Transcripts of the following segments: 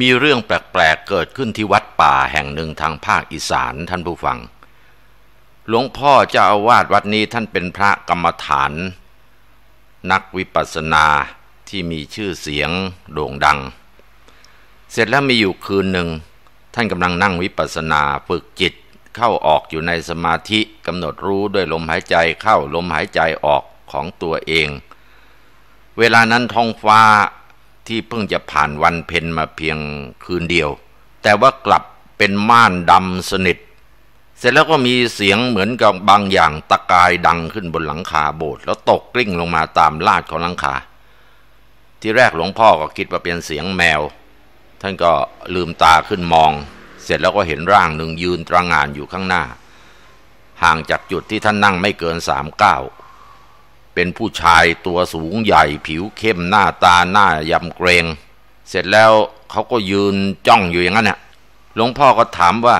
มีเรื่องแปลกๆ เกิดขึ้นที่วัดป่าแห่งหนึ่งทางภาคอีสานท่านผู้ฟัง หลวงพ่อเจ้าอาวาสวัดนี้ท่านเป็นพระกรรมฐาน นักวิปัสสนาที่มีชื่อเสียงโด่งดัง เสร็จแล้วมีอยู่คืนหนึ่ง ท่านกำลังนั่งวิปัสสนาฝึกจิตเข้าออกอยู่ในสมาธิกำหนดรู้ด้วยลมหายใจเข้าลมหายใจออกของตัวเอง เวลานั้นท้องฟ้าที่เพิ่ง จะผ่านวันเพ็ญมาเพียงคืนเดียว แต่ว่ากลับเป็นม่านดำสนิทเสร็จแล้วก็มีเสียงเหมือนกับบางอย่างตะกายดังขึ้นบนหลังคาโบสถ์แล้วตกกลิ้งลงมาตามลาดของหลังคา ที่แรกหลวงพ่อก็คิด ว่าเป็นเสียงแมว ท่านก็ลืมตาขึ้นมอง เสร็จแล้วก็เห็นร่างหนึ่งยืนตระงานอยู่ข้างหน้า ห่างจากจุดที่ท่านนั่งไม่เกินสามก้าวเป็นผู้ชายตัวสูงใหญ่ผิวเข้มหน้าตาหน้ายำเกรงเสร็จแล้วเขาก็ยืนจ้องอยู่อย่างนั้นน่ะหลวงพ่อก็ถามว่า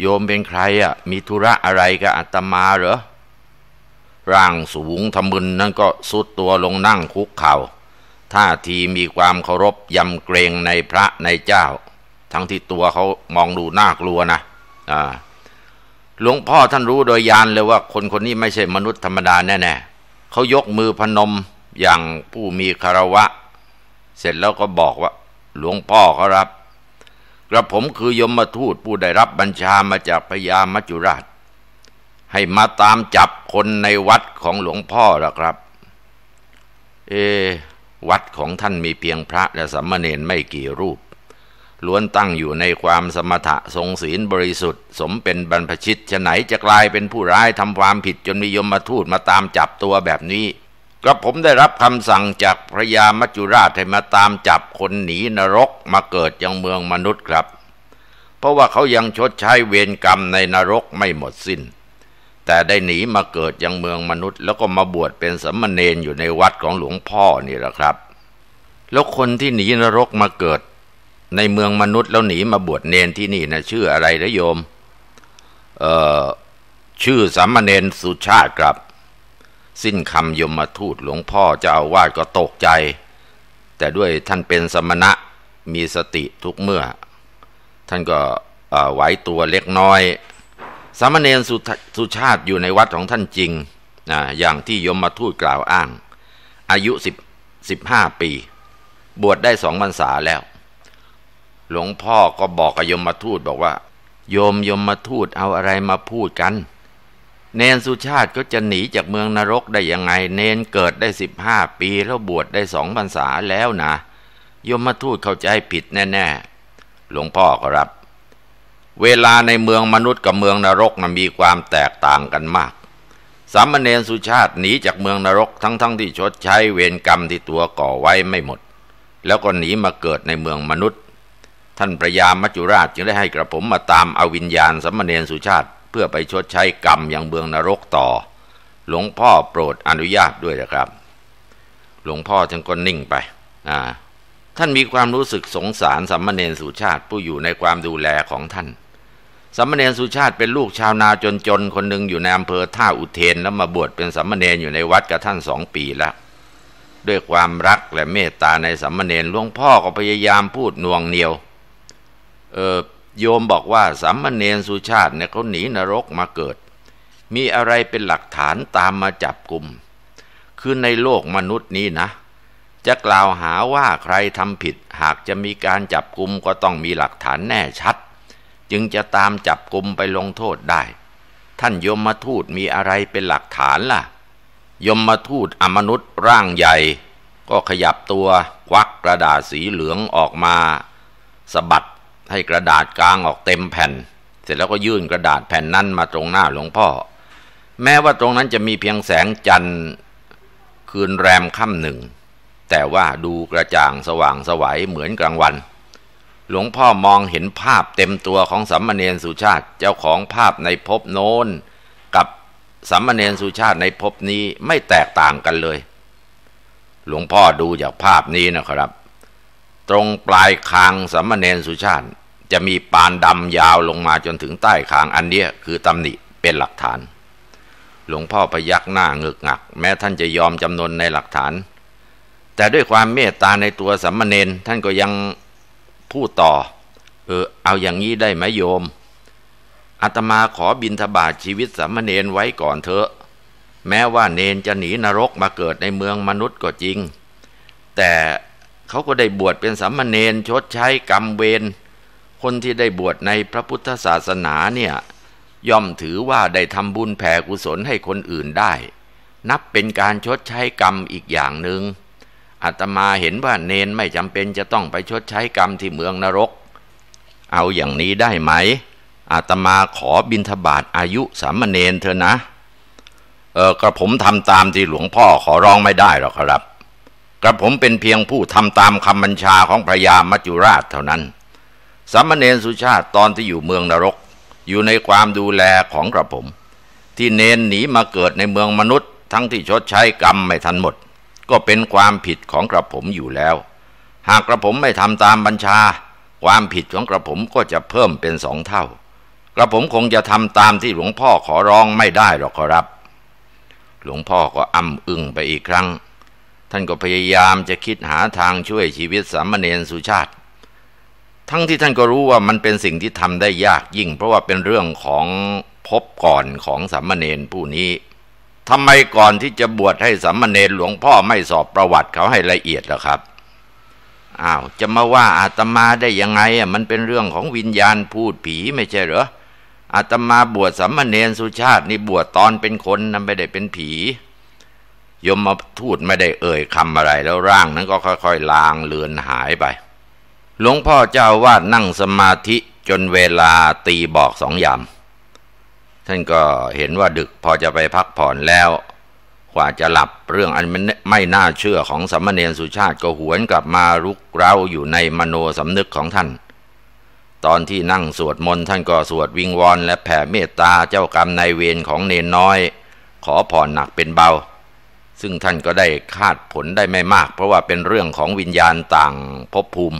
โยมเป็นใครอ่ะมีธุระอะไรกับอาตมาเหรอร่างสูงทำมึนนั่นก็สุดตัวลงนั่งคุกเขา่าท่าทีมีความเคารพยำเกรงในพระในเจ้า ทั้งที่ตัวเขามองดูน่ากลัวนะอ่าหลวงพ่อท่านรู้โดยยานเลยว่า คนคนนี้ไม่ใช่มนุษย์ธรรมดาแน่ๆเขายกมือพนมอย่างผู้มีคารวะ เสร็จแล้วก็บอกว่าหลวงพ่อครับ กระผมคือยมมาทูตผู้ได้รับบัญชามาจากพญามัจจุราช ให้มาตามจับคนในวัดของหลวงพ่อละครับ เอ วัดของท่านมีเพียงพระและสามเณรไม่กี่รูปล้วนตั้งอยู่ในความสมถะทรงศีลบริสุทธิ์ สมเป็นบรรพชิตฉไหนจะกลายเป็นผู้ร้ายทำความผิดจนมียมมาทูตมาตามจับตัวแบบนี้ กระผมได้รับคำสั่งจากพระยามัจจุราช ให้มาตามจับคนหนีนรกมาเกิดยังเมืองมนุษย์ครับ เพราะว่าเขายังชดใช้เวรกรรมในนรกไม่หมดสิน้น แต่ได้หนีมาเกิดยังเมืองมนุษย์ แล้วก็มาบวชเป็นสมณเณรอยู่ในวัดของหลวงพ่อนี่แหละครับแล้วคนที่หนีนรกมาเกิดในเมืองมนุษย์แล้วหนีมาบวชเนนที่นี่นะชื่ออะไรนะโยม เอ่อชื่อสามเณรสุชาติครับ สิ้นคำยมมาทูตหลวงพ่อเจ้าวาดก็ตกใจ แต่ด้วยท่านเป็นสมณะมีสติทุกเมื่อ ท่านก็ไหวตัวเล็กน้อย สามเณรสสุชาติอยู่ในวัดของท่านจริงนะอย่างที่ยมมาทูตกล่าวอ้าง อายุสิบสิบห้าปี บวชได้สองพรรษาแล้วหลวงพ่อก็บอกกับยมมาทูตบอกว่าโยมยมมาทูตเอาอะไรมาพูดกันเนนสุชาติก็จะหนีจากเมืองนรกได้ยังไง เนนเกิดได้สิบห้าปีแล้วบวชได้สองพรรษาแล้วนะยมมาทูตเข้าใจผิดแน่ ๆ หลวงพ่อก็รับ เวลาในเมืองมนุษย์กับเมืองนรกนะมีความแตกต่างกันมากสามเณรสุชาติหนีจากเมืองนรกทั้งๆทที่ชดใช้เวรกรรมที่ตัวก่อไว้ไม่หมด แล้วก็หนีมาเกิดในเมืองมนุษย์ท่านประยามัจุราชจึงได้ให้กระผมมาตามเอาวิญญาณสัมเนรสุชาติเพื่อไปชดใช้กรรมอย่างเบืองนรกต่อ หลวงพ่อโปรดอนุญาตด้วยนะครับ หลวงพ่อจึงก็นิ่งไป ท่านมีความรู้สึกสงสารสัมเนรสุชาติผู้อยู่ในความดูแลของท่านสัมเนรสุชาติเป็นลูกชาวนาจนๆคนหนึ่งอยู่ในอำเภอท่าอุเทนแล้วมาบวชเป็นสัมเนรอยู่ในวัดกับท่านสองปีแล้ว ด้วยความรักและเมตตาในสัมเนรหลวงพ่อก็พยายามพูดนวงเหนียวเออโยมบอกว่าสามเณรสุชาติเนี่ยเขาหนีนรกมาเกิด มีอะไรเป็นหลักฐานตามมาจับกลุ่มคือในโลกมนุษย์นี้นะ จะกล่าวหาว่าใครทำผิด หากจะมีการจับกลุ่มก็ต้องมีหลักฐานแน่ชัด จึงจะตามจับกลุ่มไปลงโทษได้ ท่านโยมมาทูตมีอะไรเป็นหลักฐานล่ะโยมมาทูตอมนุษย์ร่างใหญ่ ก็ขยับตัวควักกระดาษสีเหลืองออกมาสะบัดให้กระดาษกลางออกเต็มแผ่น เสร็จแล้วก็ยื่นกระดาษแผ่นนั้นมาตรงหน้าหลวงพ่อ แม้ว่าตรงนั้นจะมีเพียงแสงจันทร์ คืนแรมค่ำหนึ่ง แต่ว่าดูกระจ่างสว่างสวัยเหมือนกลางวัน หลวงพ่อมองเห็นภาพเต็มตัวของสัมมาเนนสุชาติเจ้าของภาพในภพโน้น กับสัมมาเนนสุชาติในภพนี้ไม่แตกต่างกันเลย หลวงพ่อดูจากภาพนี้นะครับตรงปลายคางสัมเณรสุชาติ จะมีปานดำยาวลงมาจนถึงใต้คางอันเนี้ยคือตำหนิเป็นหลักฐาน หลวงพ่อพยักหน้าเงึกงัก แม้ท่านจะยอมจำนนในหลักฐาน แต่ด้วยความเมตตาในตัวสัมมเนนท่านก็ยังพูดต่อ เออเอาอย่างนี้ได้ไหมโยมอาตมาขอบินทบาทชีวิตสัมมเนนไว้ก่อนเถอะ แม้ว่าเนนจะหนีนรกมาเกิดในเมืองมนุษย์ก็จริง แต่เขาก็ได้บวชเป็นสามเณรชดใช้กรรมเวรคนที่ได้บวชในพระพุทธศาสนาเนี่ย ย่อมถือว่าได้ทำบุญแผ่กุศลให้คนอื่นได้ นับเป็นการชดใช้กรรมอีกอย่างหนึง่งอาตมาเห็นว่าเนนไม่จำเป็นจะต้องไปชดใช้กรรมที่เมืองนรก เอาอย่างนี้ได้ไหม อาตมาขอบินทบาทอายุสามเณรเธอนะ เออกระผมทำตามที่หลวงพ่อขอร้องไม่ได้หรอกครับกระผมเป็นเพียงผู้ทำตามคำบัญชาของพระยามัจจุราชเท่านั้น สามเณรสุชาติตอนที่อยู่เมืองนรก อยู่ในความดูแลของกระผม ที่เนนหนีมาเกิดในเมืองมนุษย์ทั้งที่ชดใช้กรรมไม่ทันหมด ก็เป็นความผิดของกระผมอยู่แล้ว หากกระผมไม่ทำตามบัญชา ความผิดของกระผมก็จะเพิ่มเป็นสองเท่า กระผมคงจะทำตามที่หลวงพ่อขอร้องไม่ได้หรอกครับ หลวงพ่อก็อ้ำอึ้งไปอีกครั้งท่านก็พยายามจะคิดหาทางช่วยชีวิตสามเณรสุชาติ ทั้งที่ท่านก็รู้ว่ามันเป็นสิ่งที่ทำได้ยากยิ่ง เพราะว่าเป็นเรื่องของพบก่อนของสามเณรผู้นี้ทำไมก่อนที่จะบวชให้สามเณรหลวงพ่อไม่สอบประวัติเขาให้ละเอียดหรอครับ อ้าว จะมาว่าอาตมาได้ยังไงอ่ะมันเป็นเรื่องของวิญญาณพูดผี ไม่ใช่เหรอ อาตมาบวชสามเณรสุชาตินี่บวชตอนเป็นคนนะไม่ได้เป็นผียมมาทูตไม่ได้เอ่ยคำอะไรแล้วร่างนั้นก็ค่อยๆลางเลือนหายไป หลวงพ่อเจ้าวาดนั่งสมาธิจนเวลาตีบอกสองยาม ท่านก็เห็นว่าดึกพอจะไปพักผ่อนแล้วกว่าจะหลับเรื่องอันไม่น่าเชื่อของสมณเณรสุชาติก็หวนกลับมารุกเร้าอยู่ในมโนสำนึกของท่าน ตอนที่นั่งสวดมนต์ท่านก็สวดวิงวอนและแผ่เมตตาเจ้ากรรมนายเวรของเนนน้อย ขอผ่อนหนักเป็นเบาซึ่งท่านก็ได้คาดผลได้ไม่มาก เพราะว่าเป็นเรื่องของวิญญาณต่างภพภูมิ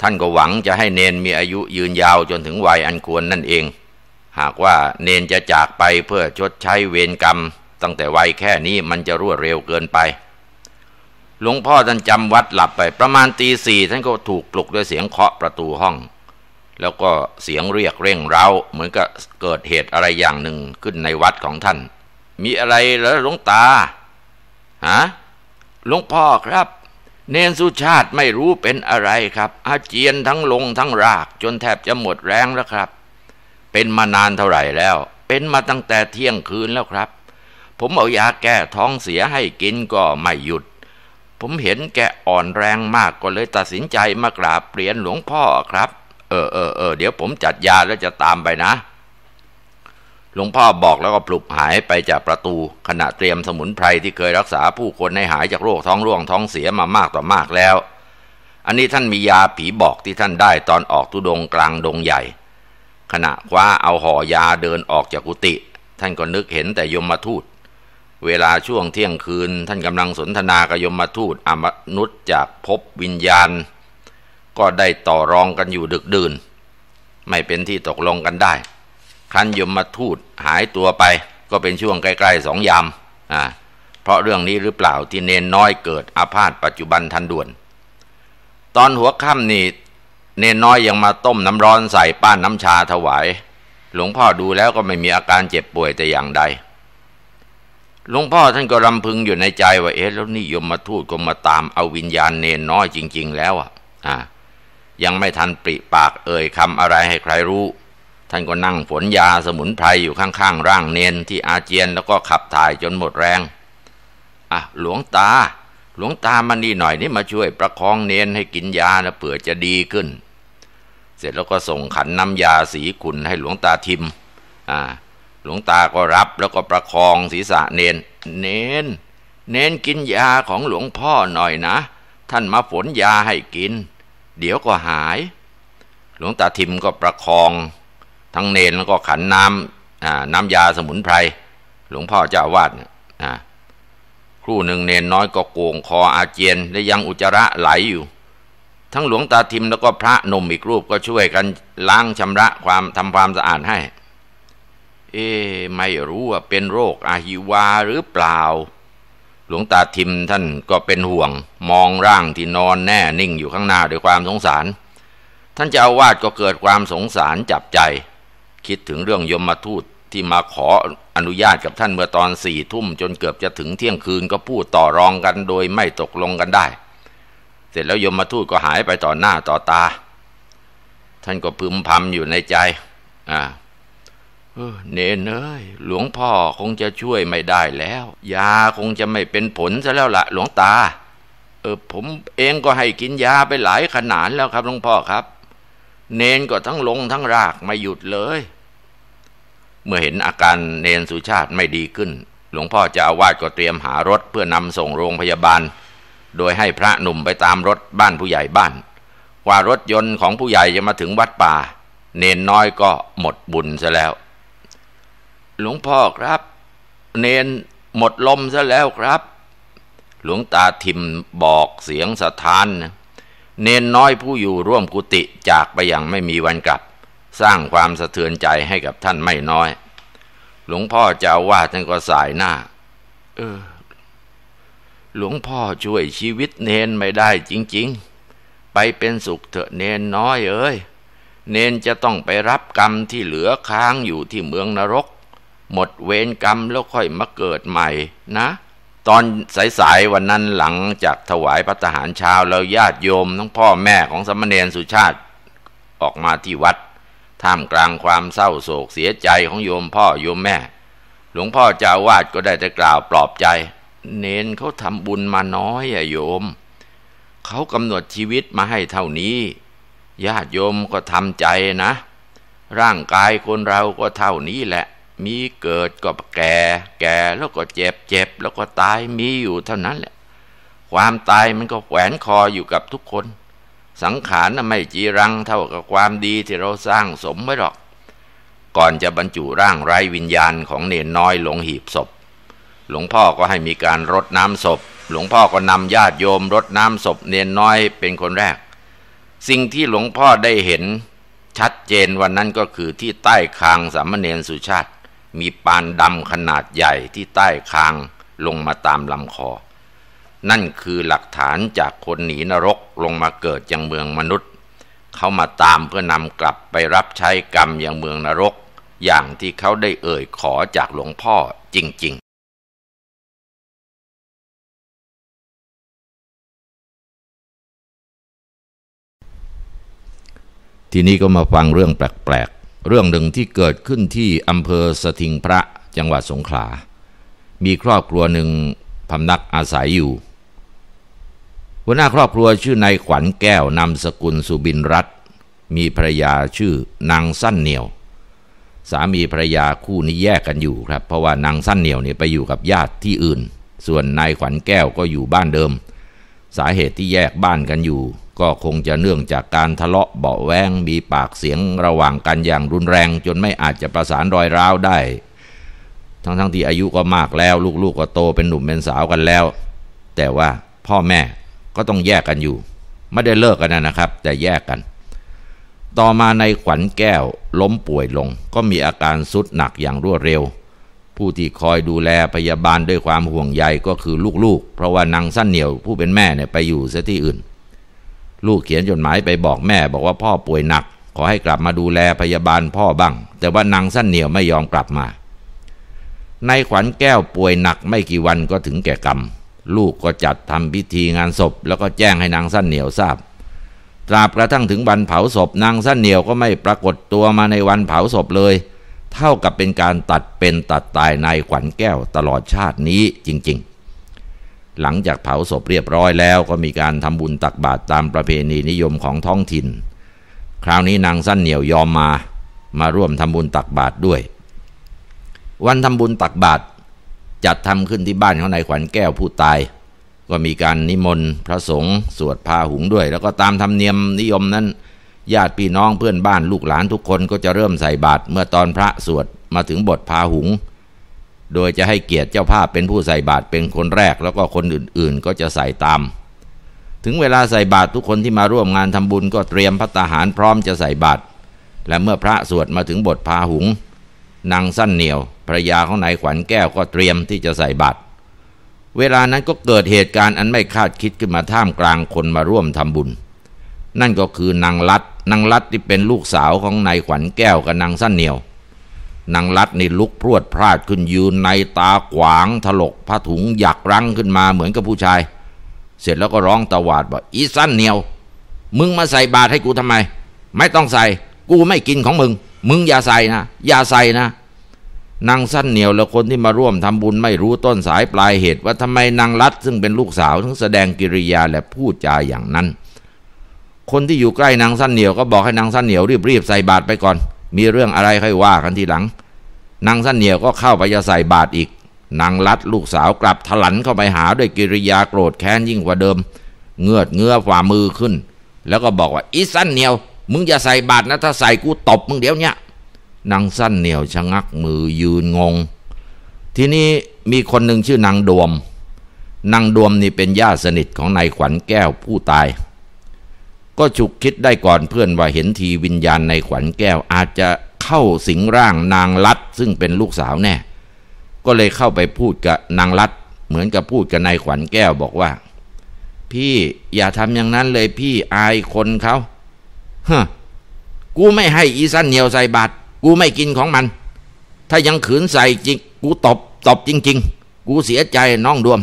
ท่านก็หวังจะให้เนนมีอายุยืนยาวจนถึงวัยอันควรนั่นเอง หากว่าเนนจะจากไปเพื่อชดใช้เวรกรรม ตั้งแต่วัยแค่นี้มันจะรวดเร็วเกินไป หลวงพ่อท่านจำวัดหลับไปประมาณตีสี่ท่านก็ถูกปลุกด้วยเสียงเคาะประตูห้อง แล้วก็เสียงเรียกเร่งเร้าเหมือนกับเกิดเหตุอะไรอย่างหนึ่งขึ้นในวัดของท่าน มีอะไรเหรอหลวงตาฮะหลวงพ่อครับ เนนสุชาติไม่รู้เป็นอะไรครับ อาเจียนทั้งลงทั้งรากจนแทบจะหมดแรงแล้วครับ เป็นมานานเท่าไหร่แล้ว เป็นมาตั้งแต่เที่ยงคืนแล้วครับ ผมเอายาแก้ท้องเสียให้กินก็ไม่หยุด ผมเห็นแกอ่อนแรงมากก็เลยตัดสินใจมากราบเปลี่ยนหลวงพ่อครับเออเออเออเดี๋ยวผมจัดยาแล้วจะตามไปนะหลวงพ่อบอกแล้วก็ปลุกหายไปจากประตู ขณะเตรียมสมุนไพรที่เคยรักษาผู้คนให้หายจากโรคท้องร่วงท้องเสียมามากต่อมากแล้ว อันนี้ท่านมียาผีบอกที่ท่านได้ตอนออกทุดงกลางดงใหญ่ ขณะคว้าเอาห่อยาเดินออกจากกุฏิท่านก็นึกเห็นแต่ยมมาทูต เวลาช่วงเที่ยงคืน ท่านกำลังสนทนากับยมมาทูตอมนุษย์จากภพวิญญาณ ก็ได้ต่อรองกันอยู่ดึกดื่นไม่เป็นที่ตกลงกันได้คันยมมาทูตหายตัวไปก็เป็นช่วงใกล้ๆสองยามอ่าเพราะเรื่องนี้หรือเปล่าที่เนนน้อยเกิดอาพาธปัจจุบันทันด่วน ตอนหัวค่ำนี่เนนน้อยยังมาต้มน้ำร้อนใส่ป้านน้ำชาถวาย หลวงพ่อดูแล้วก็ไม่มีอาการเจ็บป่วยแต่อย่างใดหลวงพ่อท่านก็รำพึงอยู่ในใจว่าเอ๊ะ แล้วนี่ยมมาทูตก็มาตามเอาวิญญาณเนนน้อยจริง ๆ แล้วอ่ะยังไม่ทันปริปาก เอ่ยคำอะไรให้ใครรู้ท่านก็นั่งฝนยาสมุนไพรอยู่ข้างๆร่างเนน ที่อาเจียนแล้วก็ขับถ่ายจนหมดแรงอ่ะหลวงตา หลวงตามานี่หน่อยนี่มาช่วยประคองเนนให้กินยานะเผื่อจะดีขึ้น เสร็จแล้วก็ส่งขันน้ำยาสีขุนให้หลวงตาทิม อ่า หลวงตาก็รับแล้วก็ประคองศีรษะเนนเนนเนนกินยาของหลวงพ่อหน่อยนะ ท่านมาฝนยาให้กิน เดี๋ยวก็หาย หลวงตาทิมก็ประคองทั้งเนนแล้วก็ขันน้ำน้ำยาสมุนไพร หลวงพ่อเจ้าวาดนครู่หนึ่งเนนน้อยก็โกงคออาเจียนและยังอุจจาระไหลอยู่ ทั้งหลวงตาทิมแล้วก็พระนมอีกรูปก็ช่วยกันล้างชำระความทำความสะอาดให้ เอ๊ไม่รู้ว่าเป็นโรคอาหิวาหรือเปล่า หลวงตาทิมท่านก็เป็นห่วงมองร่างที่นอนแน่นิ่งอยู่ข้างหน้าด้วยความสงสาร ท่านเจ้าวาดก็เกิดความสงสารจับใจคิดถึงเรื่องยมมาทูตที่มาขออนุญาตกับท่านเมื่อตอนสี่ทุ่มจนเกือบจะถึงเที่ยงคืนก็พูดต่อรองกันโดยไม่ตกลงกันได้ เสร็จแล้วยมมาทูตก็หายไปต่อหน้าต่อตา ท่านก็พึมพำอยู่ในใจ อ่าเนเนยหลวงพ่อคงจะช่วยไม่ได้แล้ว ยาคงจะไม่เป็นผลซะแล้วละหลวงตา เออผม เองก็ให้กินยาไปหลายขนาดแล้วครับหลวงพ่อครับเนนก็ทั้งลงทั้งรากไม่หยุดเลย เมื่อเห็นอาการเนนสุชาติไม่ดีขึ้น หลวงพ่อจะอาวาดก็เตรียมหารถเพื่อนำส่งโรงพยาบาล โดยให้พระหนุ่มไปตามรถบ้านผู้ใหญ่บ้าน กว่ารถยนต์ของผู้ใหญ่จะมาถึงวัดป่า เนนน้อยก็หมดบุญซะแล้ว หลวงพ่อครับ เนนหมดลมซะแล้วครับ หลวงตาทิมบอกเสียงสะท้านนะเนนน้อยผู้อยู่ร่วมกุฏิจากไปอย่างไม่มีวันกลับ สร้างความสะเทือนใจให้กับท่านไม่น้อย หลวงพ่อจะว่าท่านก็สายหน้า เออ หลวงพ่อช่วยชีวิตเนนไม่ได้จริงๆ ไปเป็นสุขเถอะเนนน้อยเอ้ยเนนจะต้องไปรับกรรมที่เหลือค้างอยู่ที่เมืองนรก หมดเวรกรรมแล้วค่อยมาเกิดใหม่นะตอนสาย ๆ วันนั้นหลังจากถวายพระทหารเช้าแล้วญาติโยมทั้งพ่อแม่ของสมณเณรสุชาติ ออกมาที่วัดท่ามกลางความเศร้าโศกเสียใจของโยมพ่อโยมแม่ หลวงพ่อเจ้าวาดก็ได้แต่กล่าวปลอบใจ เน้นเขาทำบุญมาน้อยอะโยม เขากำหนดชีวิตมาให้เท่านี้ ญาติโยมก็ทำใจนะ ร่างกายคนเราก็เท่านี้แหละมีเกิดก็แก่แก่แล้วก็เจ็บเจ็บแล้วก็ตายมีอยู่เท่านั้นแหละ ความตายมันก็แขวนคออยู่กับทุกคน สังขารน่ะไม่จีรังเท่ากับความดีที่เราสร้างสมไว้หรอกก่อนจะบรรจุร่างไร้วิญญาณของเนนน้อยหลงหีบศพ หลวงพ่อก็ให้มีการรดน้ำศพ หลวงพ่อก็นำญาติโยมรดน้ำศพ เนนน้อยเป็นคนแรก สิ่งที่หลวงพ่อได้เห็น ชัดเจนวันนั้นก็คือที่ใต้คางสามเณรสุชาติมีปานดำขนาดใหญ่ที่ใต้คางลงมาตามลำคอ นั่นคือหลักฐานจากคนหนีนรกลงมาเกิดยังเมืองมนุษย์ เขามาตามเพื่อนำกลับไปรับใช้กรรมยังเมืองนรก อย่างที่เขาได้เอ่ยขอจากหลวงพ่อจริงๆ ทีนี้ก็มาฟังเรื่องแปลกเรื่องหนึ่งที่เกิดขึ้นที่อำเภอสถิงพระจังหวัดสงขลา มีครอบครัวหนึ่งพำนักอาศัยอยู่ หัวหน้าครอบครัวชื่อนายขวัญแก้วนามสกุลสุบินรัตมีภรรยาชื่อนางสั้นเหนียว สามีภรรยาคู่นี้แยกกันอยู่ครับ เพราะว่านางสั้นเหนียวเนี่ยไปอยู่กับญาติที่อื่น ส่วนนายขวัญแก้วก็อยู่บ้านเดิม สาเหตุที่แยกบ้านกันอยู่ก็คงจะเนื่องจากการทะเลาะเบาแวงมีปากเสียงระหว่างกันอย่างรุนแรง จนไม่อาจจะประสานรอยร้าวได้ ทั้งๆทที่อายุก็มากแล้วลูกๆกก็โตเป็นหนุ่มเป็นสาวกันแล้ว แต่ว่าพ่อแม่ก็ต้องแยกกันอยู่ ไม่ได้เลิกกันนะครับ แต่แยกกัน ต่อมาในขวัญแก้ว ล้มป่วยลง ก็มีอาการสุดหนักอย่างรวดเร็ว ผู้ที่คอยดูแลพยาบาลด้วยความห่วงใยก็คือลูกๆเพราะว่านางสั้นเหนียวผู้เป็นแม่เนี่ยไปอยู่เสียที่อื่นลูกเขียนจดหมายไปบอกแม่บอกว่าพ่อป่วยหนักขอให้กลับมาดูแลพยาบาลพ่อบ้าง แต่ว่านางสั้นเหนียวไม่ยอมกลับมา ในขวัญแก้วป่วยหนักไม่กี่วันก็ถึงแก่กรรม ลูกก็จัดทำพิธีงานศพแล้วก็แจ้งให้นางสั้นเหนียวทราบ ตราบกระทั่งถึงวันเผาศพ นางสั้นเหนียวก็ไม่ปรากฏตัวมาในวันเผาศพเลย เท่ากับเป็นการตัดเป็นตัดตายในขวัญแก้วตลอดชาตินี้จริง ๆหลังจากเผาศพเรียบร้อยแล้วก็มีการทำบุญตักบาตรตามประเพณีนิยมของท้องถิ่น คราวนี้นางสั้นเหนียวยอมมา มาร่วมทำบุญตักบาตรด้วย วันทำบุญตักบาตรจัดทำขึ้นที่บ้านของนายขวัญแก้วผู้ตาย ก็มีการนิมนต์พระสงฆ์สวดพาหุงด้วย แล้วก็ตามธรรมเนียมนิยมนั้นญาติพี่น้องเพื่อนบ้านลูกหลานทุกคนก็จะเริ่มใส่บาตรเมื่อตอนพระสวดมาถึงบทพาหุงโดยจะให้เกียรติเจ้าภาพเป็นผู้ใส่บาตรเป็นคนแรกแล้วก็คนอื่นๆก็จะใส่ตาม ถึงเวลาใส่บาตรทุกคนที่มาร่วมงานทำบุญก็เตรียมพัตหารพร้อมจะใส่บาตร และเมื่อพระสวดมาถึงบทพาหุง นางสั้นเหนียวภรยาของนายขวัญแก้วก็เตรียมที่จะใส่บาตร เวลานั้นก็เกิดเหตุการณ์อันไม่คาดคิดขึ้นมาท่ามกลางคนมาร่วมทำบุญ นั่นก็คือนางลัด นางลัดที่เป็นลูกสาวของนายขวัญแก้วกับนางสั้นเหนียวนางรัดนี่ลุกพรวดพลาดขึ้นยืนในตาขวาง ถลกผ้าถุงหยักรั้งขึ้นมาเหมือนกับผู้ชาย เสร็จแล้วก็ร้องตะวาดบอกอีสั้นเหนียว มึงมาใส่บาตรให้กูทำไม ไม่ต้องใส่ กูไม่กินของมึงมึงอย่าใส่นะอย่าใส่นะ นางสั้นเหนียวและคนที่มาร่วมทำบุญไม่รู้ต้นสายปลายเหตุว่าทำไมนางรัดซึ่งเป็นลูกสาวถึงแสดงกิริยาและพูดจาอย่างนั้น คนที่อยู่ใกล้นางสั้นเหนียวก็บอกให้นางสั้นเหนียวรีบๆใส่บาตรไปก่อนมีเรื่องอะไรค่อยว่ากันทีหลังนางสั้นเหนียวก็เข้าไปจะใส่บาตรอีกนางลัดลูกสาวกลับถลันเข้าไปหาด้วยกิริยาโกรธแค้นยิ่งกว่าเดิม เงือดเงื้อฝ่ามือขึ้น แล้วก็บอกว่าอีสั้นเหนียว มึงอย่าใส่บาตรนะถ้าใส่กูตบมึงเดี๋ยวเนี้ยนางสั้นเหนียวชะงักมือยืนงงทีนี้มีคนหนึ่งชื่อนางดวมนางดวมนี่เป็นญาติสนิทของนายขวัญแก้วผู้ตายก็ฉุกคิดได้ก่อนเพื่อนว่าเห็นทีวิญญาณในขวัญแก้ว อาจจะเข้าสิงร่างนางลัด ซึ่งเป็นลูกสาวแน่ก็เลยเข้าไปพูดกับนางลัด เหมือนกับพูดกับนายขวัญแก้วบอกว่า พี่อย่าทำอย่างนั้นเลยพี่อายคนเขาฮะกูไม่ให้อีสันเหนียวใส่บาตรกูไม่กินของมัน ถ้ายังขืนใส่จริง กูตบ ตบจริง ๆ กูเสียใจน้องดวม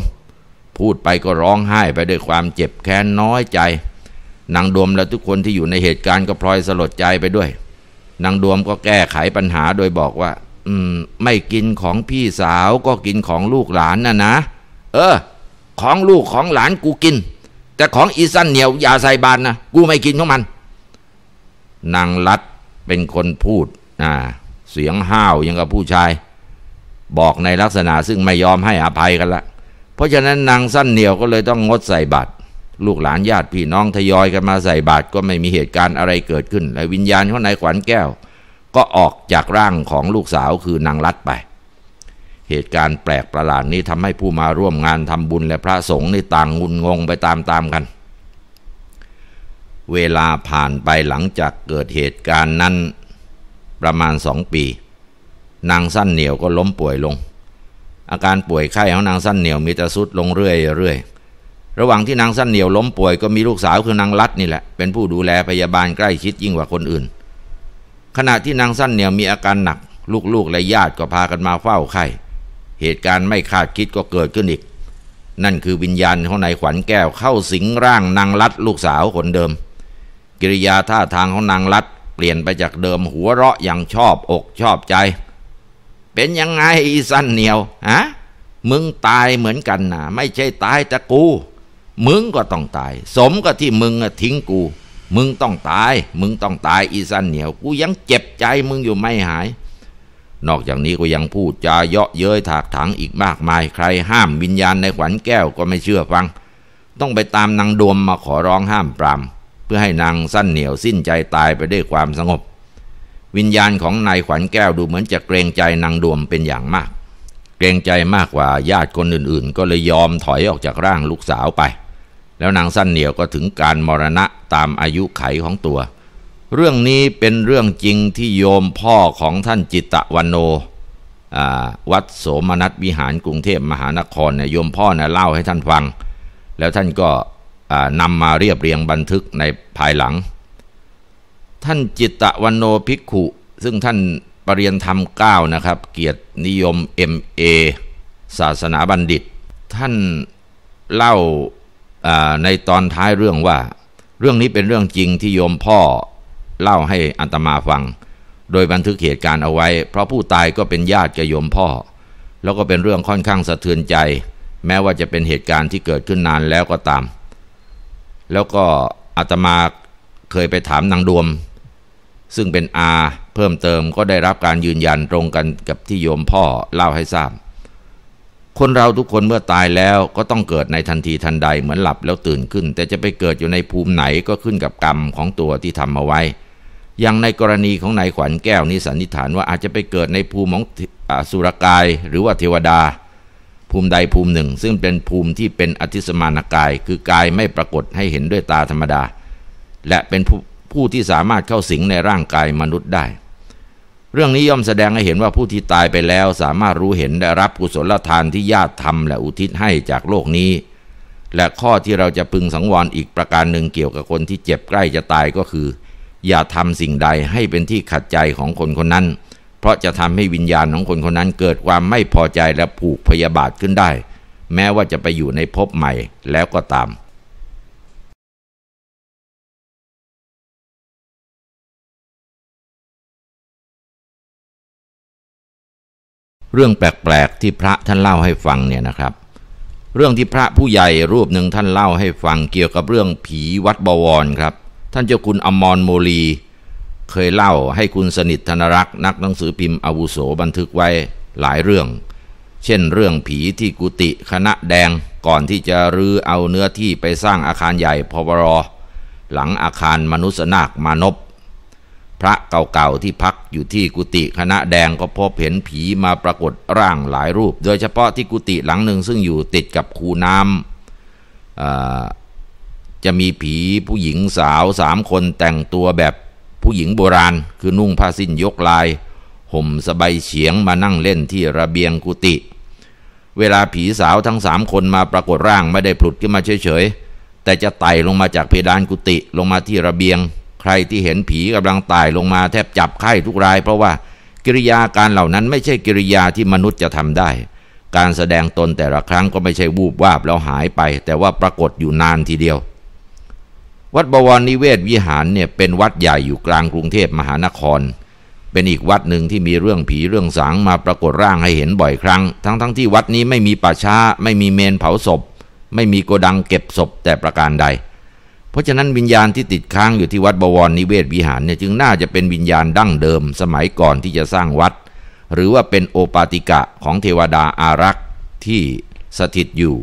พูดไปก็ร้องไห้ไปด้วยความเจ็บแค้นน้อยใจนางดวมและทุกคนที่อยู่ในเหตุการณ์ก็พลอยสลดใจไปด้วย นางดวมก็แก้ไขปัญหาโดยบอกว่า อืมไม่กินของพี่สาวก็กินของลูกหลานนะนะ เออ ของลูกของหลานกูกิน แต่ของอีสันเหนียวอย่าใส่บานนะกูไม่กินของมัน นางรัดเป็นคนพูดอ่าเสียงห้าวยังกับผู้ชาย บอกในลักษณะซึ่งไม่ยอมให้อภัยกันละ เพราะฉะนั้นนางสั้นเหนียวก็เลยต้องงดใส่บาตรลูกหลานญาติพี่น้องทยอยกันมาใส่บาตรก็ไม่มีเหตุการณ์อะไรเกิดขึ้น และวิญญาณของนายขวัญแก้ว ก็ออกจากร่างของลูกสาวคือนางรัดไป เหตุการณ์แปลกประหลาดนี้ทำให้ผู้มาร่วมงานทำบุญและพระสงฆ์ในต่างงุนงงไปตามๆกัน เวลาผ่านไปหลังจากเกิดเหตุการณ์นั้นประมาณสองปี นางสั้นเหนียวก็ล้มป่วยลง อาการป่วยไข้ของนางสั้นเหนียวมีแต่สุดลงเรื่อยๆระหว่างที่นางสั้นเหนียวล้มป่วยก็มีลูกสาวคือนางรัดนี่แหละเป็นผู้ดูแลพยาบาลใกล้ชิดยิ่งกว่าคนอื่น ขณะที่นางสั้นเหนียวมีอาการหนัก ลูกๆและญาติก็พากันมาเฝ้าไข้เหตุการณ์ไม่คาดคิดก็เกิดขึ้นอีก นั่นคือวิญญาณของนายขวัญแก้วเข้าสิงร่างนางรัด ลูกสาวคนเดิม กิริยาท่าทางของนางรัด เปลี่ยนไปจากเดิมหัวเราะอย่างชอบอกชอบใจ เป็นยังไงอีสั้นเหนียวฮะมึงตายเหมือนกันนะไม่ใช่ตายแต่กูมึงก็ต้องตายสมกับที่มึงทิ้งกู มึงต้องตาย มึงต้องตายอีสันเหนียวกูยังเจ็บใจมึงอยู่ไม่หาย นอกจากนี้ก็ยังพูดจาเยาะเย้ยถากถางอีกมากมาย ใครห้ามวิญญาณในขวัญแก้วก็ไม่เชื่อฟัง ต้องไปตามนางดวมมาขอร้องห้ามปราม เพื่อให้นางสั้นเหนียวสิ้นใจตายไปได้วยความสงบ วิญญาณของนายขวัญแก้วดูเหมือนจะเกรงใจนางดวมเป็นอย่างมาก เกรงใจมากกว่าญาติคนอื่น ๆ ก็เลยยอมถอยออกจากร่างลูกสาวไปแล้วนางสั้นเหนียวก็ถึงการมรณะตามอายุไขของตัว เรื่องนี้เป็นเรื่องจริงที่โยมพ่อของท่านจิตะวันโนวัดโสมนัสวิหารกรุงเทพมหานครเนี่ยโยมพ่อเนี่ยเล่าให้ท่านฟัง แล้วท่านก็นำมาเรียบเรียงบันทึกในภายหลัง ท่านจิตะวันโนภิกขุ ซึ่งท่านปรริยนธรรมเก้านะครับ เกียรตินิยม MA ศาสนาบัณฑิตท่านเล่าในตอนท้ายเรื่องว่าเรื่องนี้เป็นเรื่องจริงที่โยมพ่อ เล่าให้อัตมาฟัง โดยบันทึกเหตุการณ์เอาไว้ เพราะผู้ตายก็เป็นญาติกับโยมพ่อ แล้วก็เป็นเรื่องค่อนข้างสะเทือนใจ แม้ว่าจะเป็นเหตุการณ์ที่เกิดขึ้นนานแล้วก็ตาม แล้วก็อัตมาเคยไปถามนางดวม ซึ่งเป็นอา เพิ่มเติมก็ได้รับการยืนยันตรงกันกับที่โยมพ่อเล่าให้ทราบคนเราทุกคนเมื่อตายแล้วก็ต้องเกิดในทันทีทันใดเหมือนหลับแล้วตื่นขึ้น แต่จะไปเกิดอยู่ในภูมิไหนก็ขึ้นกับกรรมของตัวที่ทำมาไว้ อย่างในกรณีของนายขวัญแก้วนี้สันนิษฐานว่าอาจจะไปเกิดในภูมิของสุรกาย หรือว่าเทวดา ภูมิใดภูมิหนึ่ง ซึ่งเป็นภูมิที่เป็นอธิสมานกาย คือกายไม่ปรากฏให้เห็นด้วยตาธรรมดา และเป็นผู้ที่สามารถเข้าสิงในร่างกายมนุษย์ได้เรื่องนี้ย่อมแสดงให้เห็นว่าผู้ที่ตายไปแล้วสามารถรู้เห็นได้รับกุศลทานที่ญาติทำและอุทิศให้จากโลกนี้ และข้อที่เราจะพึงสังวรอีกประการหนึ่งเกี่ยวกับคนที่เจ็บใกล้จะตายก็คือ อย่าทำสิ่งใดให้เป็นที่ขัดใจของคนคนนั้น เพราะจะทำให้วิญญาณของคนคนนั้นเกิดความไม่พอใจและผูกพยาบาทขึ้นได้ แม้ว่าจะไปอยู่ในภพใหม่แล้วก็ตามเรื่องแปลกๆที่พระท่านเล่าให้ฟังเนี่ยนะครับ เรื่องที่พระผู้ใหญ่รูปหนึ่งท่านเล่าให้ฟังเกี่ยวกับเรื่องผีวัดบวรครับ ท่านเจ้าคุณอมรโมลี เคยเล่าให้คุณสนิทธนรักษ์ นักหนังสือพิมพ์อาวุโสบันทึกไว้หลายเรื่อง เช่นเรื่องผีที่กุฏิคณะแดงก่อนที่จะรื้อเอาเนื้อที่ไปสร้างอาคารใหญ่พบรหลังอาคารมนุษนาคมานพพระเก่าๆ ที่พักอยู่ที่กุฏิคณะแดงก็พบเห็นผีมาปรากฏร่างหลายรูป โดยเฉพาะที่กุฏิหลังหนึ่งซึ่งอยู่ติดกับคูน้ำจะมีผีผู้หญิงสาวสามคนแต่งตัวแบบผู้หญิงโบราณ คือนุ่งผ้าสิ้นยกลาย ห่มสบายเฉียงมานั่งเล่นที่ระเบียงกุฏิเวลาผีสาวทั้งสามคนมาปรากฏร่างไม่ได้ผลุดขึ้นมาเฉยๆแต่จะไต่ลงมาจากเพดานกุฏิลงมาที่ระเบียงใครที่เห็นผีกำลังตายลงมาแทบจับไข้ทุกราย เพราะว่ากิริยาการเหล่านั้นไม่ใช่กิริยาที่มนุษย์จะทำได้ การแสดงตนแต่ละครั้งก็ไม่ใช่วูบวาบแล้วหายไป แต่ว่าปรากฏอยู่นานทีเดียว วัดบวรนิเวศวิหารเนี่ยเป็นวัดใหญ่อยู่กลางกรุงเทพมหานคร เป็นอีกวัดหนึ่งที่มีเรื่องผีเรื่องสางมาปรากฏร่างให้เห็นบ่อยครั้ง ทั้งๆทที่วัดนี้ไม่มีป่าช้าไม่มีเมนเผาศพ ไม่มีโกดังเก็บศพแต่ประการใดเพราะฉะนั้นวิญญาณที่ติดค้างอยู่ที่วัดบวรนิเวศวิหารเนี่ยจึงน่าจะเป็นวิญญาณดั้งเดิมสมัยก่อนที่จะสร้างวัด หรือว่าเป็นโอปาติกะของเทวดาอารักษ์ที่สถิตอยู่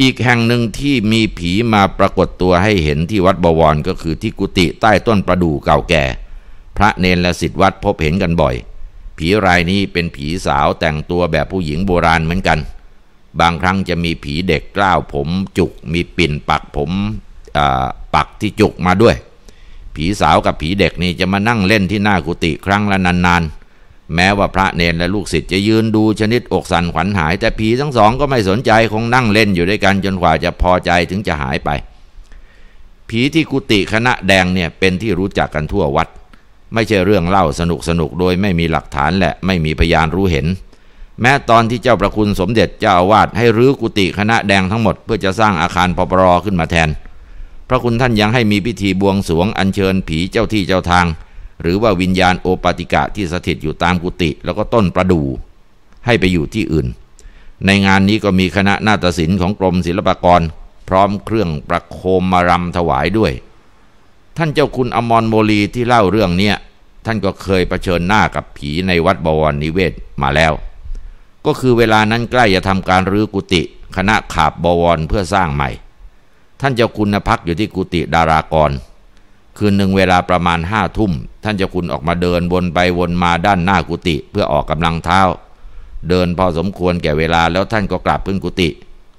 อีกแห่งหนึ่งที่มีผีมาปรากฏตัวให้เห็นที่วัดบวรก็คือที่กุฏิใต้ต้นประดู่เก่าแก่ พระเนรและสิทธิวัดพบเห็นกันบ่อย ผีรายนี้เป็นผีสาวแต่งตัวแบบผู้หญิงโบราณเหมือนกันบางครั้งจะมีผีเด็กกล้าวผมจุกมีปิ่นปักผมปักที่จุกมาด้วย ผีสาวกับผีเด็กนี่จะมานั่งเล่นที่หน้ากุฏิครั้งละนานๆ แม้ว่าพระเนนและลูกศิษย์จะยืนดูชนิดอกสันขวัญหาย แต่ผีทั้งสองก็ไม่สนใจคงนั่งเล่นอยู่ด้วยกันจนกว่าจะพอใจถึงจะหายไป ผีที่กุฏิคณะแดงเนี่ยเป็นที่รู้จักกันทั่ววัด ไม่ใช่เรื่องเล่าสนุกสนุกโดยไม่มีหลักฐานและไม่มีพยานรู้เห็นแม้ตอนที่เจ้าประคุณสมเด็จเจ้าอาวาสให้รื้อกุฏิคณะแดงทั้งหมดเพื่อจะสร้างอาคารปปรขึ้นมาแทน พระคุณท่านยังให้มีพิธีบวงสวงอัญเชิญผีเจ้าที่เจ้าทาง หรือว่าวิญญาณโอปติกะที่สถิตอยู่ตามกุฏิแล้วก็ต้นประดู่ให้ไปอยู่ที่อื่น ในงานนี้ก็มีคณะนาฏศิลป์ของกรมศิลปากร พร้อมเครื่องประโคมมารำถวายด้วย ท่านเจ้าคุณอมรโมลีที่เล่าเรื่องเนี้ยท่านก็เคยเผชิญหน้ากับผีในวัดบวรนิเวศมาแล้วก็คือเวลานั้นใกล้จะทำการรื้อกุฏิคณะขาบบวรเพื่อสร้างใหม่ ท่านเจ้าคุณพักอยู่ที่กุฏิดารากร คืนหนึ่งเวลาประมาณห้าทุ่มท่านเจ้าคุณออกมาเดินวนไปวนมาด้านหน้ากุฏิเพื่อออกกำลังเท้า เดินพอสมควรแก่เวลาแล้วท่านก็กลับขึ้นกุฏิ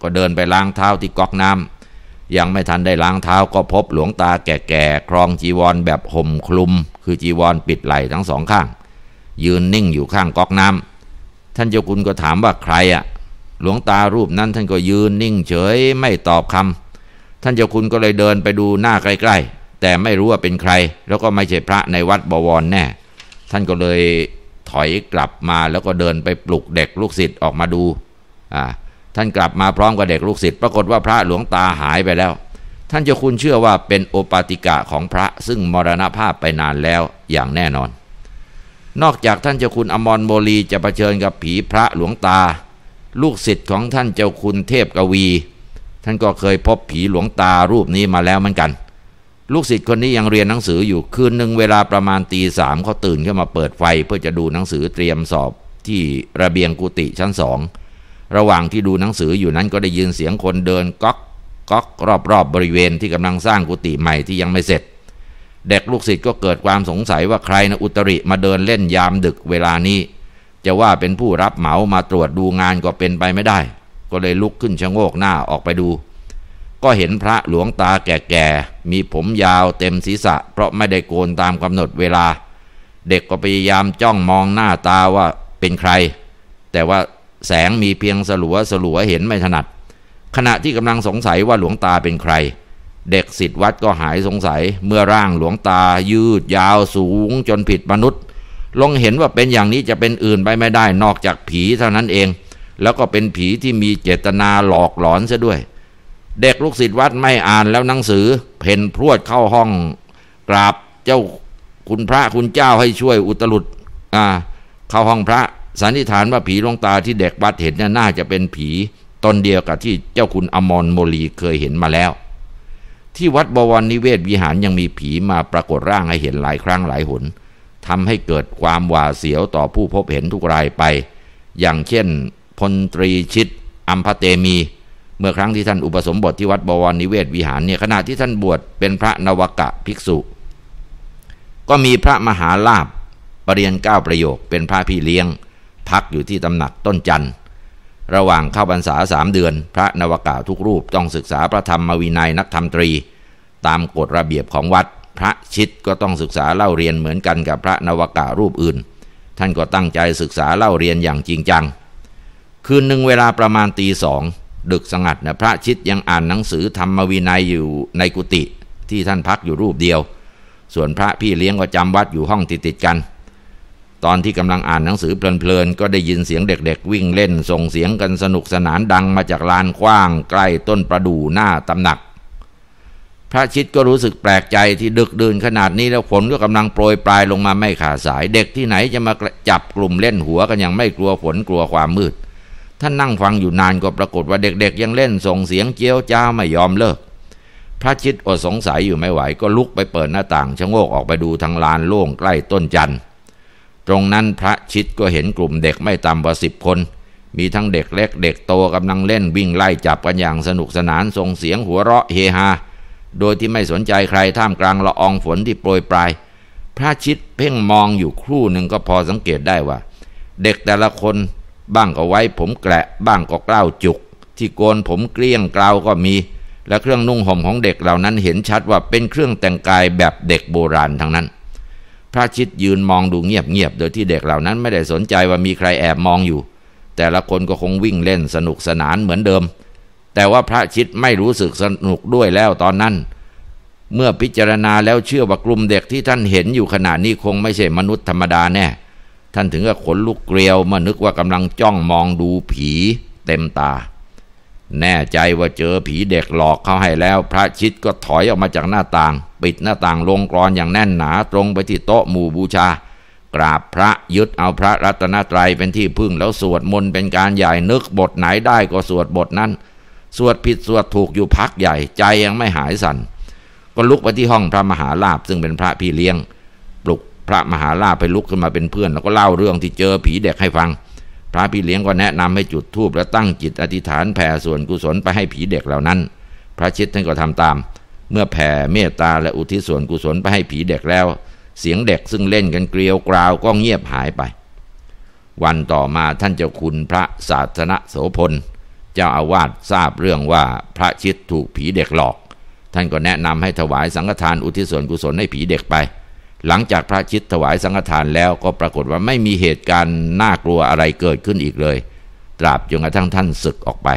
ก็เดินไปล้างเท้าที่ก๊อกน้ำยังไม่ทันได้ล้างเท้าก็พบหลวงตาแก่ๆครองจีวรแบบห่มคลุม คือจีวรปิดไหล่ทั้งสองข้าง ยืนนิ่งอยู่ข้างก๊อกน้ำท่านเจ้าคุณก็ถามว่าใครอะหลวงตารูปนั้นท่านก็ยืนนิ่งเฉยไม่ตอบคำท่านเจ้าคุณก็เลยเดินไปดูหน้าใกล้ๆ แต่ไม่รู้ว่าเป็นใคร แล้วก็ไม่ใช่พระในวัดบวรแน่ท่านก็เลยถอยกลับมาแล้วก็เดินไปปลุกเด็กลูกศิษย์ออกมาดูอ่าท่านกลับมาพร้อมกับเด็กลูกศิษย์ปรากฏว่าพระหลวงตาหายไปแล้ว ท่านเจ้าคุณเชื่อว่าเป็นโอปาติกะของพระ ซึ่งมรณภาพไปนานแล้วอย่างแน่นอนนอกจากท่าน เจ้าคุณอมรโมลีจะะเผชิญกับผีพระหลวงตา ลูกศิษย์ของท่านเจ้าคุณเทพกวี ท่านก็เคยพบผีหลวงตารูปนี้มาแล้วเหมือนกัน ลูกศิษย์คนนี้ยังเรียนหนังสืออยู่คืนหนึ่งเวลาประมาณตีสามเขาตื่นขึ้นมาเปิดไฟ เพื่อจะดูหนังสือเตรียมสอบที่ระเบียงกุฏิชั้นสองระหว่างที่ดูหนังสืออยู่นั้นก็ได้ยินเสียงคนเดินก๊อกก๊อกรอบๆบบริเวณที่กำลังสร้างกุฏิใหม่ที่ยังไม่เสร็จเด็กลูกศิษย์ก็เกิดความสงสัยว่าใครนะอุตริมาเดินเล่นยามดึกเวลานี้ จะว่าเป็นผู้รับเหมามาตรวจดูงานก็เป็นไปไม่ได้ ก็เลยลุกขึ้นชะโงกหน้าออกไปดู ก็เห็นพระหลวงตาแก่ๆมีผมยาวเต็มศีรษะเพราะไม่ได้โกนตามกำหนดเวลา เด็กก็พยายามจ้องมองหน้าตาว่าเป็นใคร แต่ว่าแสงมีเพียงสลัวสลัวเห็นไม่ถนัด ขณะที่กำลังสงสัยว่าหลวงตาเป็นใครเด็กสิทธิวัดก็หายสงสัย เมื่อร่างหลวงตา ยืด ยาวสูงจนผิดมนุษย์ ลงเห็นว่าเป็นอย่างนี้จะเป็นอื่นไปไม่ได้นอกจากผีเท่านั้นเอง แล้วก็เป็นผีที่มีเจตนาหลอกหลอนซะด้วย เด็กลูกศิษย์วัดไม่อ่านแล้วหนังสือเพ่นพรวดเข้าห้อง กราบเจ้าคุณพระคุณเจ้าให้ช่วยอุตรุดอ่า เข้าห้องพระสันนิษฐานว่าผีลงตาที่เด็กวัดเห็นน่าจะเป็นผีตนเดียวกับที่เจ้าคุณอมรโมลีเคยเห็นมาแล้วที่วัดบวรนิเวศวิหารยังมีผีมาปรากฏร่างให้เห็นหลายครั้งหลายหน ทำให้เกิดความหวาดเสียวต่อผู้พบเห็นทุกรายไป อย่างเช่นพลตรีชิตอัมพเตมี เมื่อครั้งที่ท่านอุปสมบทที่วัดบวรนิเวศวิหารเนี่ย ขณะที่ท่านบวชเป็นพระนวกะภิกษุ ก็มีพระมหาลาบปรริญนเก้าประโยคเป็นพระพี่เลี้ยงพักอยู่ที่ตำหนักต้นจันทร์ระหว่างเข้าพรรษาสามเดือนพระนวกาทุกรูป ต้องศึกษาพระธรรมวินัย นักธรรมตรี ตามกฎระเบียบของวัด พระชิดก็ต้องศึกษาเล่าเรียนเหมือนกันกับพระนวการูปอื่น ท่านก็ตั้งใจศึกษาเล่าเรียนอย่างจริงจัง คืนหนึ่งเวลาประมาณตีสองดึกสงัดนะพระชิดยังอ่านหนังสือธรรมวินัยอยู่ในกุฏิที่ท่านพักอยู่รูปเดียว ส่วนพระพี่เลี้ยงก็จำวัดอยู่ห้องติดติดกันตอนที่กำลังอ่านหนังสือเพลินๆก็ได้ยินเสียงเด็กๆ วิ่งเล่นส่งเสียงกันสนุกสนานดังมาจากลานกว้าง ใกล้ต้นประดู่หน้าตำหนัก พระชิดก็รู้สึกแปลกใจที่ดึกดื่นขนาดนี้แล้วฝนก็กำลังโปรยปลายลงมาไม่ขาดสาย เด็กที่ไหนจะมาจับกลุ่มเล่นหัวกัน อย่างไม่กลัวฝนกลัวความมืดท่านนั่งฟังอยู่นานก็ปรากฏว่าเด็กๆยังเล่นส่งเสียงเจียวจ้าไม่ยอมเลิก พระชิดอดสงสัยอยู่ไม่ไหว ก็ลุกไปเปิดหน้าต่างชะโงกออกไปดูทางลานโล่งใกล้ต้นจันทร์ตรงนั้นพระชิดก็เห็นกลุ่มเด็กไม่ต่ำกว่าสิบคน มีทั้งเด็กเล็กเด็กโตกำลังเล่นวิ่งไล่ จับกันอย่างสนุกสนานส่งเสียงหัวเราะเฮฮา โดยที่ไม่สนใจใครท่ามกลางละอองฝนที่โปรยปลาย พระชิดเพ่งมองอยู่ครู่หนึ่งก็พอสังเกตได้ว่า เด็กแต่ละคนบ้างก็ไว้ผมแกละบ้างก็เกล้าจุกที่โกนผมเกลี้ยงเกลาก็มี และเครื่องนุ่งห่มของเด็กเหล่านั้นเห็นชัดว่าเป็นเครื่องแต่งกายแบบเด็กโบราณทั้งนั้นพระชิดยืนมองดูเงียบๆ โดยที่เด็กเหล่านั้นไม่ได้สนใจว่ามีใครแอบมองอยู่ แต่ละคนก็คงวิ่งเล่นสนุกสนานเหมือนเดิม แต่ว่าพระชิดไม่รู้สึกสนุกด้วยแล้วตอนนั้น เมื่อพิจารณาแล้วเชื่อว่ากลุ่มเด็กที่ท่านเห็นอยู่ขณะนี้คงไม่ใช่มนุษย์ธรรมดาแน่ ท่านถึงกับขนลุกเกลียวมานึกว่ากำลังจ้องมองดูผีเต็มตาแน่ใจว่าเจอผีเด็กหลอกเขาให้แล้ว พระชิดก็ถอยออกมาจากหน้าต่าง ปิดหน้าต่างลงกรอนอย่างแน่นหนาตรงไปที่โต๊ะหมู่บูชา กราบพระยึดเอาพระรัตนตรัยเป็นที่พึ่งแล้วสวดมนต์เป็นการใหญ่นึกบทไหนได้ก็สวดบทนั้น สวดผิดสวดถูกอยู่พักใหญ่ ใจยังไม่หายสัน่นก็ลุกไปที่ห้องพระมหาลาบซึ่งเป็นพระพี่เลี้ยง ปลุกพระมหาลาบไปลุกขึ้นมาเป็นเพื่อนแล้วก็เล่าเรื่องที่เจอผีเด็กให้ฟังพระพี่เลี้ยงก็แนะนำให้จุดธูปและตั้งจิตอธิษฐานแผ่ส่วนกุศลไปให้ผีเด็กเหล่านั้น พระชิดท่านก็ทำตาม เมื่อแผ่เมตตาและอุทิศส่วนกุศลไปให้ผีเด็กแล้ว เสียงเด็กซึ่งเล่นกันเกลียวกราวก็เงียบหายไป วันต่อมาท่านเจ้าคุณพระศาสนาโสพล เจ้าอาวาสทราบเรื่องว่าพระชิดถูกผีเด็กหลอก ท่านก็แนะนำให้ถวายสังฆทานอุทิศส่วนกุศลให้ผีเด็กไปหลังจากพระชิดถวายสังฆทานแล้วก็ปรากฏว่าไม่มีเหตุการณ์น่ากลัวอะไรเกิดขึ้นอีกเลย ตราบจนกระทั่งท่านศึกออกไป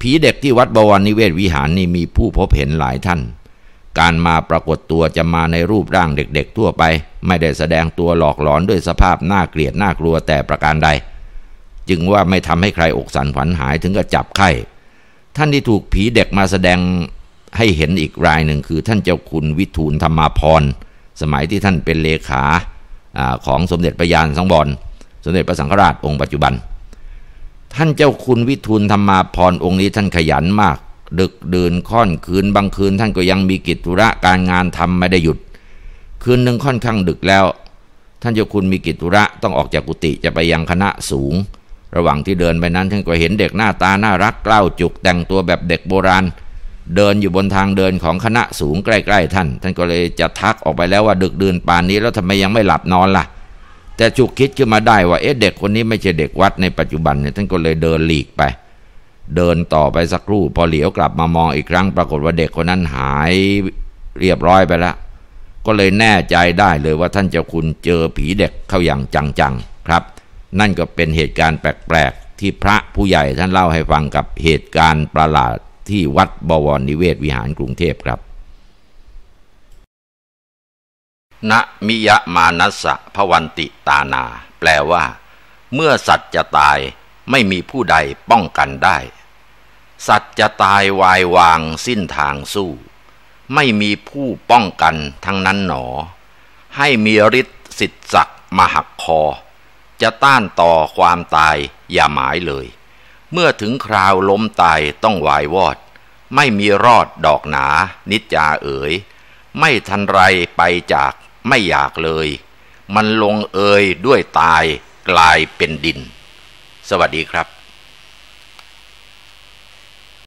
ผีเด็กที่วัดบวรนิเวศวิหารนี่มีผู้พบเห็นหลายท่าน การมาปรากฏตัวจะมาในรูปร่างเด็กๆทั่วไป ไม่ได้แสดงตัวหลอกหลอนด้วยสภาพน่าเกลียดน่ากลัวแต่ประการใด จึงว่าไม่ทำให้ใครอกสันขวัญหายถึงกับจับไข้ ท่านที่ถูกผีเด็กมาแสดงให้เห็นอีกรายหนึ่งคือท่านเจ้าคุณวิทูลธรรมาพรสมัยที่ท่านเป็นเลขาของสมเด็จพระยานสังบอนสมเด็จพระสังฆราชองค์ปัจจุบัน ท่านเจ้าคุณวิทูลธรรมาพรองค์นี้ท่านขยันมาก ดึกเดินค่อนคืน บางคืน ท่านก็ยังมีกิจธุระการงานทำไม่ได้หยุด คืนหนึ่งค่อนข้างดึกแล้ว ท่านเจ้าคุณมีกิจธุระต้องออกจากกุฏิจะไปยังคณะสูง ระหว่างที่เดินไปนั้น ท่านก็เห็นเด็กหน้าตาน่ารักกล้าวจุกแต่งตัวแบบเด็กโบราณเดินอยู่บนทางเดินของคณะสูงใกล้ ๆ ท่าน ท่านก็เลยจะทักออกไปแล้วว่าดึกดื่นป่านนี้แล้วทำไมยังไม่หลับนอนล่ะ แต่จุกคิดขึ้นมาได้ว่าเอ๊ะเด็กคนนี้ไม่ใช่เด็กวัดในปัจจุบันเนี่ยท่านก็เลยเดินหลีกไป เดินต่อไปสักครู่พอเหลียวกลับมามองอีกครั้งปรากฏว่าเด็กคนนั้นหายเรียบร้อยไปแล้วก็เลยแน่ใจได้เลยว่าท่านเจ้าคุณเจอผีเด็กเข้าอย่างจังๆครับ นั่นก็เป็นเหตุการณ์แปลกๆที่พระผู้ใหญ่ท่านเล่าให้ฟังกับเหตุการณ์ประหลาดที่วัดบวรนิเวศวิหารกรุงเทพครับ ณ มิยะมานัสะพวันติตานา แปลว่า เมื่อสัตว์จะตายไม่มีผู้ใดป้องกันได้ สัตว์จะตายวายวางสิ้นทางสู้ ไม่มีผู้ป้องกันทั้งนั้นหนอ ให้มีฤทธิ์สิทธิ์ศักมาหักคอ จะต้านต่อความตายอย่าหมายเลยเมื่อถึงคราวล้มตายต้องวายวอด ไม่มีรอดดอกหนานิจจาเอ๋ย ไม่ทันไรไปจากไม่อยากเลย มันลงเอยด้วยตายกลายเป็นดิน สวัสดีครับ